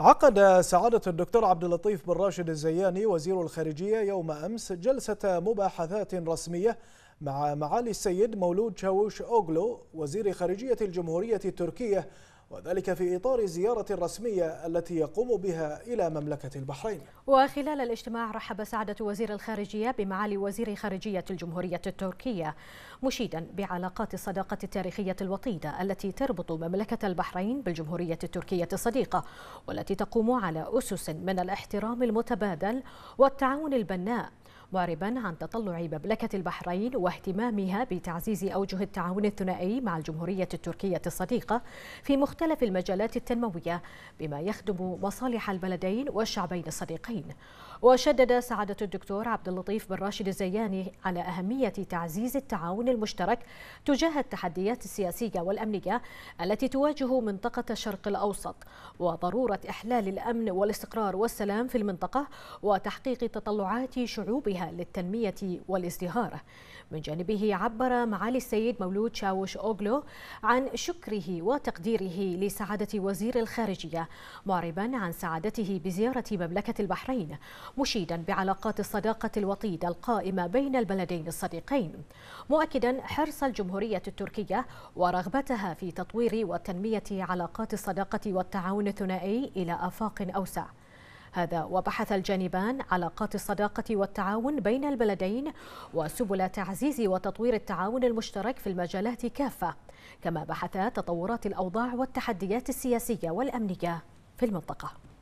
عقد سعادة الدكتور عبد اللطيف بن راشد الزياني وزير الخارجية يوم أمس جلسة مباحثات رسمية مع معالي السيد مولود شاووش أوغلو وزير خارجية الجمهورية التركية وذلك في إطار زيارة رسمية التي يقوم بها إلى مملكة البحرين وخلال الاجتماع رحب سعادة وزير الخارجية بمعالي وزير خارجية الجمهورية التركية مشيدا بعلاقات الصداقة التاريخية الوطيدة التي تربط مملكة البحرين بالجمهورية التركية الصديقة والتي تقوم على أسس من الاحترام المتبادل والتعاون البناء معربا عن تطلع مملكة البحرين واهتمامها بتعزيز أوجه التعاون الثنائي مع الجمهورية التركية الصديقة في مختلف المجالات التنموية بما يخدم مصالح البلدين والشعبين الصديقين وشدد سعادة الدكتور عبد اللطيف بن راشد الزياني على أهمية تعزيز التعاون المشترك تجاه التحديات السياسية والأمنية التي تواجه منطقة الشرق الأوسط وضرورة إحلال الأمن والاستقرار والسلام في المنطقة وتحقيق تطلعات شعوبها وغيرها للتنمية والازدهار من جانبه عبر معالي السيد مولود شاوش أوغلو عن شكره وتقديره لسعادة وزير الخارجية معربا عن سعادته بزيارة مملكة البحرين مشيدا بعلاقات الصداقة الوطيدة القائمة بين البلدين الصديقين مؤكدا حرص الجمهورية التركية ورغبتها في تطوير وتنمية علاقات الصداقة والتعاون الثنائي إلى آفاق أوسع هذا وبحث الجانبان علاقات الصداقة والتعاون بين البلدين وسبل تعزيز وتطوير التعاون المشترك في المجالات كافة كما بحثا تطورات الأوضاع والتحديات السياسية والأمنية في المنطقة